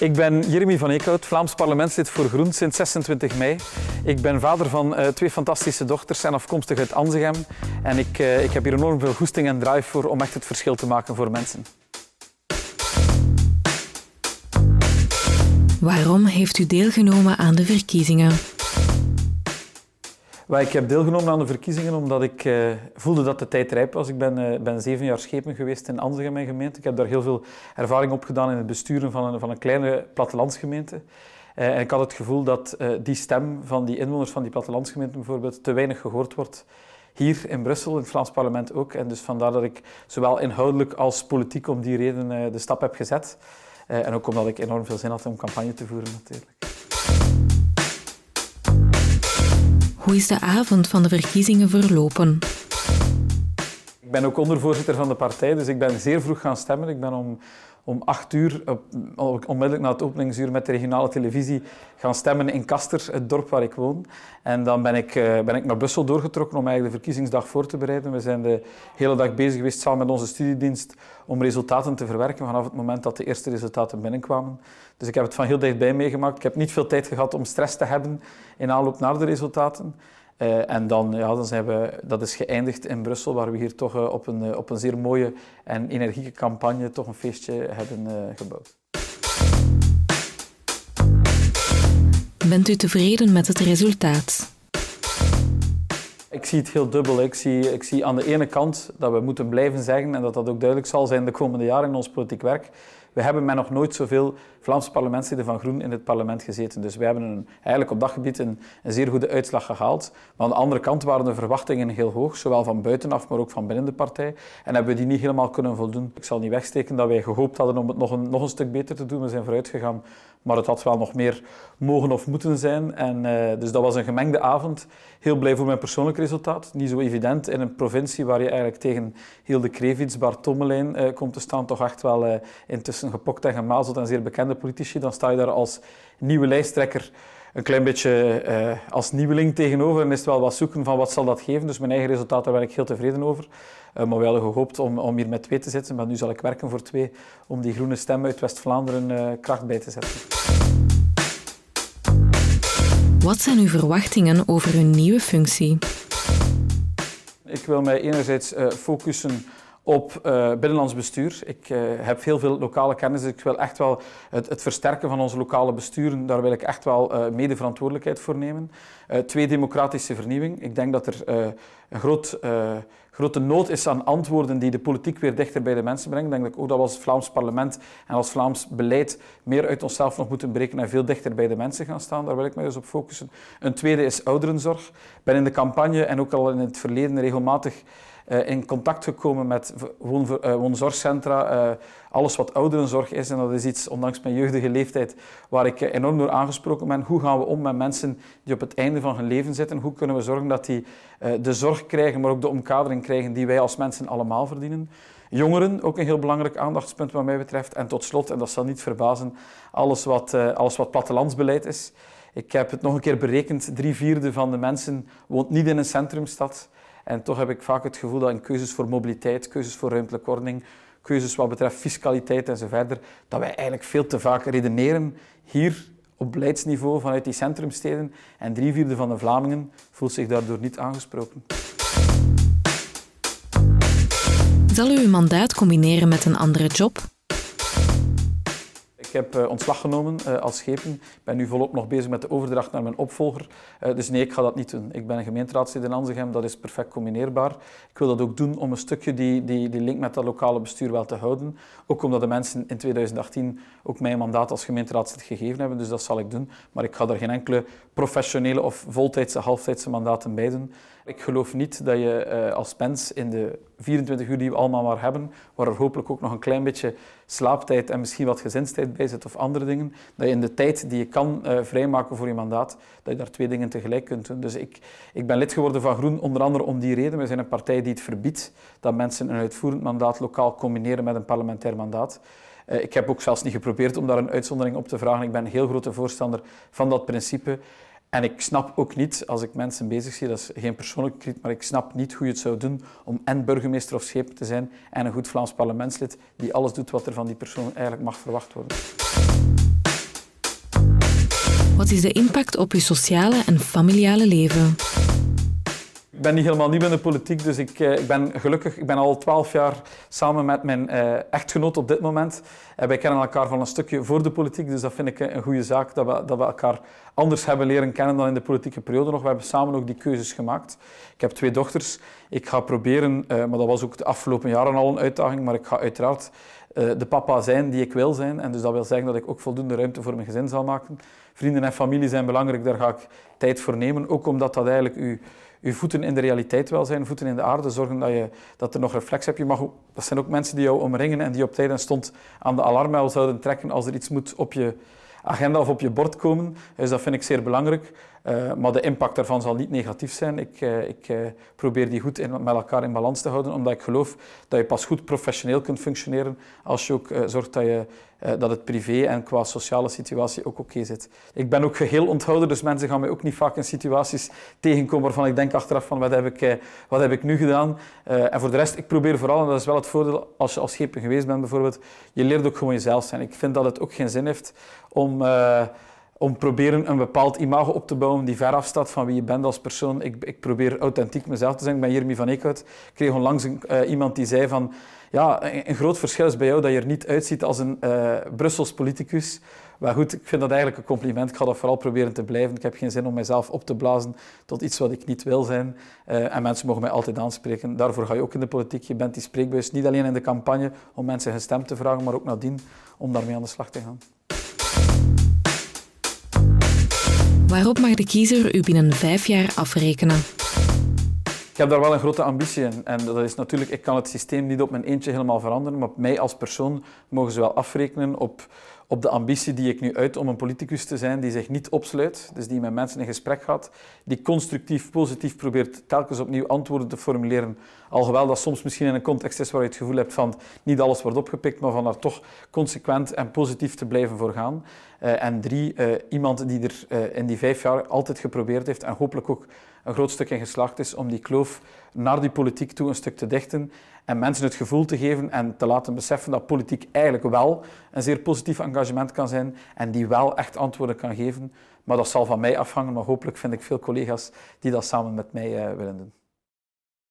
Ik ben Jeremy van Eekhout, Vlaams parlementslid voor Groen sinds 26 mei. Ik ben vader van eh, twee fantastische dochters, en afkomstig uit Anzegem. En ik, eh, ik heb hier enorm veel goesting en drive voor om echt het verschil te maken voor mensen. Waarom heeft u deelgenomen aan de verkiezingen? ik heb deelgenomen aan de verkiezingen omdat ik eh, voelde dat de tijd rijp was. Ik ben, eh, ben zeven jaar schepen geweest in Anzig in mijn gemeente. Ik heb daar heel veel ervaring op gedaan in het besturen van een, van een kleine plattelandsgemeente. Eh, en ik had het gevoel dat die stem van die inwoners van die plattelandsgemeente bijvoorbeeld te weinig gehoord wordt hier in Brussel, in het Vlaams parlement ook. En dus vandaar dat ik zowel inhoudelijk als politiek om die reden de stap heb gezet. en ook omdat ik enorm veel zin had om campagne te voeren natuurlijk. Hoe is de avond van de verkiezingen verlopen? Ik ben ook ondervoorzitter van de partij, dus ik ben zeer vroeg gaan stemmen. Ik ben om om acht uur, onmiddellijk na het openingsuur met de regionale televisie, gaan stemmen in Kaster, het dorp waar ik woon. En dan ben ik, eh, ben ik naar Brussel doorgetrokken om eigenlijk de verkiezingsdag voor te bereiden. We zijn de hele dag bezig geweest samen met onze studiedienst om resultaten te verwerken vanaf het moment dat de eerste resultaten binnenkwamen. Dus ik heb het van heel dichtbij meegemaakt. Ik heb niet veel tijd gehad om stress te hebben in aanloop naar de resultaten. Eh, en dan, ja, dan zijn we, dat is geëindigd in Brussel, waar we hier toch eh, op, een, eh, op een zeer mooie en energieke campagne toch een feestje hebben gebouwd. Bent u tevreden met het resultaat? Ik zie het heel dubbel. Ik zie, ik zie aan de ene kant dat we moeten blijven zeggen, en dat dat ook duidelijk zal zijn de komende jaren in ons politiek werk, we hebben met nog nooit zoveel Vlaamse parlementsleden van Groen in het parlement gezeten. Dus wij hebben een, eigenlijk op dat gebied een, een, zeer goede uitslag gehaald. Maar aan de andere kant waren de verwachtingen heel hoog, zowel van buitenaf, maar ook van binnen de partij. En hebben we die niet helemaal kunnen voldoen. Ik zal niet wegsteken dat wij gehoopt hadden om het nog een, nog een stuk beter te doen. We zijn vooruit gegaan, maar het had wel nog meer mogen of moeten zijn. En, eh, dus dat was een gemengde avond. Heel blij voor mijn persoonlijk resultaat. Niet zo evident in een provincie waar je eigenlijk tegen heel de Krevits, Bart Tommelijn eh, komt te staan. Toch echt wel eh, intussen gepokt en gemazeld en zeer bekend politici, dan sta je daar als nieuwe lijsttrekker een klein beetje eh, als nieuweling tegenover en is wel wat zoeken van wat zal dat geven. Dus mijn eigen resultaat, daar ben ik heel tevreden over. Eh, maar we hadden gehoopt om, om hier met twee te zitten, maar nu zal ik werken voor twee om die groene stem uit West-Vlaanderen eh, kracht bij te zetten. Wat zijn uw verwachtingen over uw nieuwe functie? Ik wil mij enerzijds focussen op eh, binnenlands bestuur. Ik eh, heb heel veel lokale kennis, dus ik wil echt wel het, het versterken van onze lokale besturen, daar wil ik echt wel eh, mede verantwoordelijkheid voor nemen. twee, democratische vernieuwing. Ik denk dat er een groot grote nood is aan antwoorden die de politiek weer dichter bij de mensen brengen. Denk ik ook dat we als Vlaams parlement en als Vlaams beleid meer uit onszelf nog moeten breken en veel dichter bij de mensen gaan staan. Daar wil ik mij dus op focussen. Een tweede is ouderenzorg. Ik ben in de campagne en ook al in het verleden regelmatig eh, in contact gekomen met eh, woonzorgcentra, eh, alles wat ouderenzorg is, en dat is iets, ondanks mijn jeugdige leeftijd, waar ik eh, enorm door aangesproken ben. Hoe gaan we om met mensen die op het einde van hun leven zitten? Hoe kunnen we zorgen dat die eh, de zorg krijgen, maar ook de omkadering krijgen die wij als mensen allemaal verdienen? Jongeren, ook een heel belangrijk aandachtspunt wat mij betreft. En tot slot, en dat zal niet verbazen, alles wat, eh, alles wat plattelandsbeleid is. Ik heb het nog een keer berekend, drie vierde van de mensen woont niet in een centrumstad. En toch heb ik vaak het gevoel dat in keuzes voor mobiliteit, keuzes voor ruimtelijke ordening, keuzes wat betreft fiscaliteit enzovoort, dat wij eigenlijk veel te vaak redeneren hier op beleidsniveau vanuit die centrumsteden. En drie vierde van de Vlamingen voelt zich daardoor niet aangesproken. Zal u uw mandaat combineren met een andere job? Ik heb eh, ontslag genomen eh, als schepen. Ik ben nu volop nog bezig met de overdracht naar mijn opvolger. Eh, dus nee, ik ga dat niet doen. Ik ben een gemeenteraadslid in Anzegem, dat is perfect combineerbaar. Ik wil dat ook doen om een stukje die, die, die link met dat lokale bestuur wel te houden. Ook omdat de mensen in 2018 ook mijn mandaat als gemeenteraadslid gegeven hebben, dus dat zal ik doen. Maar ik ga er geen enkele professionele of voltijdse, halftijdse mandaten bij doen. Ik geloof niet dat je als pens in de 24 uur die we allemaal maar hebben, waar er hopelijk ook nog een klein beetje slaaptijd en misschien wat gezinstijd bij zit of andere dingen, dat je in de tijd die je kan eh, vrijmaken voor je mandaat, dat je daar twee dingen tegelijk kunt doen. Dus ik, ik ben lid geworden van Groen onder andere om die reden. We zijn een partij die het verbiedt dat mensen een uitvoerend mandaat lokaal combineren met een parlementair mandaat. Eh, ik heb ook zelfs niet geprobeerd om daar een uitzondering op te vragen. Ik ben een heel grote voorstander van dat principe. En ik snap ook niet, als ik mensen bezig zie, dat is geen persoonlijke kritiek, maar ik snap niet hoe je het zou doen om en burgemeester of schepen te zijn en een goed Vlaams parlementslid die alles doet wat er van die persoon eigenlijk mag verwacht worden. Wat is de impact op je sociale en familiale leven? Ik ben niet helemaal nieuw in de politiek, dus ik, eh, ik ben gelukkig, ik ben al twaalf jaar samen met mijn eh, echtgenoot op dit moment. En eh, wij kennen elkaar van een stukje voor de politiek, dus dat vind ik een goede zaak, dat we, dat we elkaar anders hebben leren kennen dan in de politieke periode nog. We hebben samen ook die keuzes gemaakt. Ik heb twee dochters. Ik ga proberen, maar dat was ook de afgelopen jaren al een uitdaging, maar ik ga uiteraard de papa zijn die ik wil zijn. En dus dat wil zeggen dat ik ook voldoende ruimte voor mijn gezin zal maken. Vrienden en familie zijn belangrijk, daar ga ik tijd voor nemen. Ook omdat dat eigenlijk u je voeten in de realiteit wel zijn, voeten in de aarde, zorgen dat, je, dat er nog reflex hebt. Je mag, dat zijn ook mensen die jou omringen en die op tijd en stond aan de alarmbel zouden trekken als er iets moet op je agenda of op je bord komen. Dus dat vind ik zeer belangrijk. Eh, maar de impact daarvan zal niet negatief zijn. Ik, eh, ik eh, probeer die goed in, met elkaar in balans te houden, omdat ik geloof dat je pas goed professioneel kunt functioneren als je ook zorgt dat, je, dat het privé en qua sociale situatie ook oké zit. Ik ben ook geheel onthouder, dus mensen gaan mij ook niet vaak in situaties tegenkomen waarvan ik denk achteraf van wat heb ik, wat heb ik nu gedaan. en voor de rest, ik probeer vooral, en dat is wel het voordeel als je als schepen geweest bent bijvoorbeeld, je leert ook gewoon jezelf zijn. Ik vind dat het ook geen zin heeft om om proberen een bepaald imago op te bouwen die veraf staat van wie je bent als persoon. Ik, ik probeer authentiek mezelf te zijn. Ik ben Jeremy van Eekhout. Ik kreeg onlangs een, eh, iemand die zei van... Ja, een, groot verschil is bij jou dat je er niet uitziet als een uh, Brussels politicus. Maar goed, ik vind dat eigenlijk een compliment. Ik ga dat vooral proberen te blijven. Ik heb geen zin om mezelf op te blazen tot iets wat ik niet wil zijn. Eh, en mensen mogen mij altijd aanspreken. Daarvoor ga je ook in de politiek. Je bent die spreekbuis niet alleen in de campagne om mensen gestemd te vragen, maar ook nadien om daarmee aan de slag te gaan. Waarop mag de kiezer u binnen vijf jaar afrekenen? heb daar wel een grote ambitie in. En dat is natuurlijk, ik kan het systeem niet op mijn eentje helemaal veranderen, maar mij als persoon mogen ze wel afrekenen op, op de ambitie die ik nu uit om een politicus te zijn die zich niet opsluit, dus die met mensen in gesprek gaat, die constructief, positief probeert telkens opnieuw antwoorden te formuleren, alhoewel dat soms misschien in een context is waar je het gevoel hebt van niet alles wordt opgepikt, maar van daar toch consequent en positief te blijven voor gaan. Eh, en drie, eh, iemand die er eh, in die vijf jaar altijd geprobeerd heeft en hopelijk ook een groot stuk in geslaagd is om die kloof naar die politiek toe een stuk te dichten en mensen het gevoel te geven en te laten beseffen dat politiek eigenlijk wel een zeer positief engagement kan zijn en die wel echt antwoorden kan geven. Maar dat zal van mij afhangen, maar hopelijk vind ik veel collega's die dat samen met mij eh, willen doen.